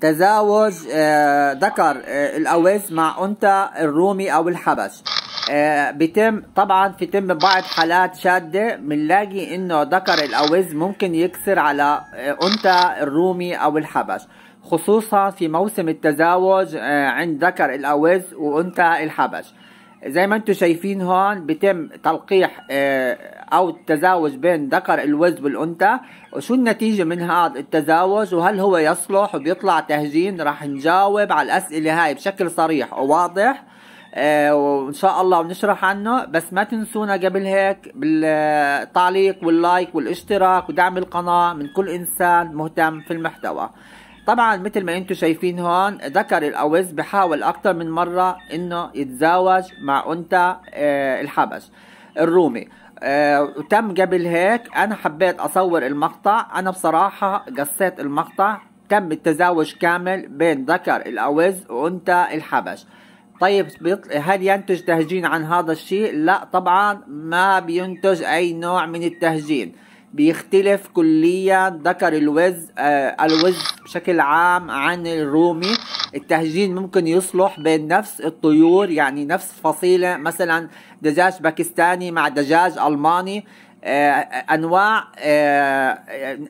تزاوج آه، ذكر آه، الأوز مع أنثى الرومي أو الحبش آه، بيتم طبعا في تم بعض حالات شاده بنلاقي انه ذكر الاوز ممكن يكسر على انثى الرومي او الحبش خصوصا في موسم التزاوج عند ذكر الاوز وانثى الحبش زي ما انتم شايفين هون بيتم تلقيح آه، او التزاوج بين ذكر الوز والانثى وشو النتيجة من هذا التزاوج وهل هو يصلح وبيطلع تهجين راح نجاوب على الاسئلة هاي بشكل صريح وواضح آه، وان شاء الله بنشرح عنه بس ما تنسونا قبل هيك بالتعليق واللايك والاشتراك ودعم القناة من كل انسان مهتم في المحتوى طبعا مثل ما انتم شايفين هون ذكر الاوز بحاول اكتر من مرة انه يتزاوج مع انثى آه، الحبش الرومي آه، وتم قبل هيك انا حبيت اصور المقطع انا بصراحة قصيت المقطع تم التزاوج كامل بين ذكر الاوز وانثى الحبش طيب هل ينتج تهجين عن هذا الشيء؟ لا طبعا ما بينتج اي نوع من التهجين بيختلف كليا ذكر الوز آه الوز بشكل عام عن الرومي التهجين ممكن يصلح بين نفس الطيور يعني نفس فصيلة مثلا دجاج باكستاني مع دجاج ألماني آه انواع آه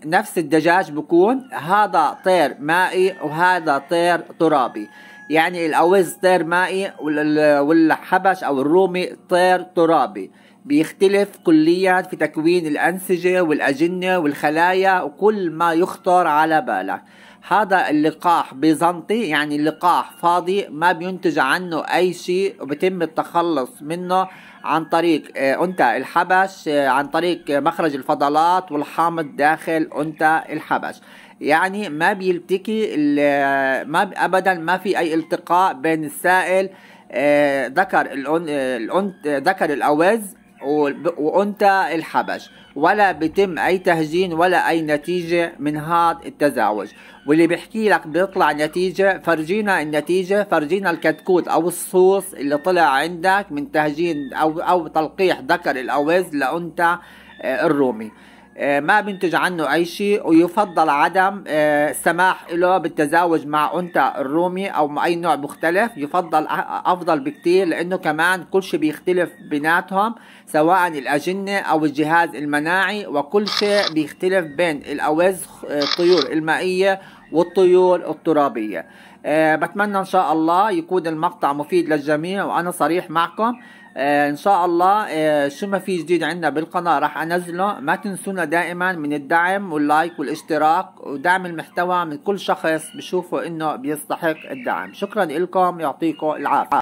نفس الدجاج بكون هذا طير مائي وهذا طير ترابي يعني الاوز طير مائي والحبش او الرومي طير ترابي بيختلف كليا في تكوين الأنسجة والأجنة والخلايا وكل ما يخطر على بالك هذا اللقاح بيزنطي يعني اللقاح فاضي ما بينتج عنه أي شيء وبتم التخلص منه عن طريق آه، أنت الحبش آه، عن طريق مخرج الفضلات والحامض داخل أنت الحبش يعني ما بيلتكي آه، ما أبدا ما في أي التقاء بين السائل ذكر الأنت ذكر الأوز وأنثى الحبش ولا بتم أي تهجين ولا أي نتيجة من هذا التزاوج واللي بيحكي لك بيطلع نتيجة فرجينا النتيجة فرجينا الكتكوت أو الصوص اللي طلع عندك من تهجين أو أو تلقيح ذكر الأوز لأنثى آه، الرومي آه، ما بينتج عنه أي شيء ويفضل عدم السماح آه، له بالتزاوج مع أنثى الرومي أو أي نوع مختلف يفضل أفضل بكتير لأنه كمان كل شيء بيختلف بيناتهم سواء الأجنة أو الجهاز المناعي وكل شيء بيختلف بين الأوز آه، الطيور المائية والطيور الترابية بتمنى إن شاء الله يكون المقطع مفيد للجميع وأنا صريح معكم آه، ان شاء الله آه، شو ما في جديد عندنا بالقناه راح انزله ما تنسونا دائما من الدعم واللايك والاشتراك ودعم المحتوى من كل شخص بشوفه انه بيستحق الدعم شكرا لكم يعطيكم العافيه